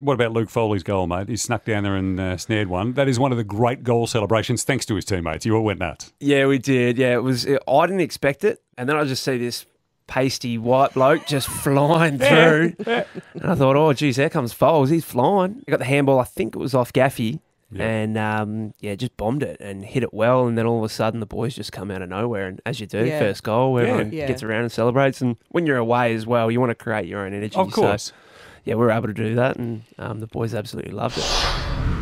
What about Luke Foley's goal, mate? He snuck down there and uh, snared one. That is one of the great goal celebrations, thanks to his teammates. You all went nuts. Yeah, we did. Yeah, it was. I didn't expect it, and then I just see this pasty white bloke just flying through. and I thought, oh, geez, there comes Foles. He's flying. He got the handball, I think it was off Gaffy yeah. and um, yeah, just bombed it and hit it well. And then all of a sudden, the boys just come out of nowhere. And as you do, yeah. first goal, everyone yeah. gets around and celebrates. And when you're away as well, you want to create your own energy. Of course. So, yeah, we were able to do that, and um, the boys absolutely loved it.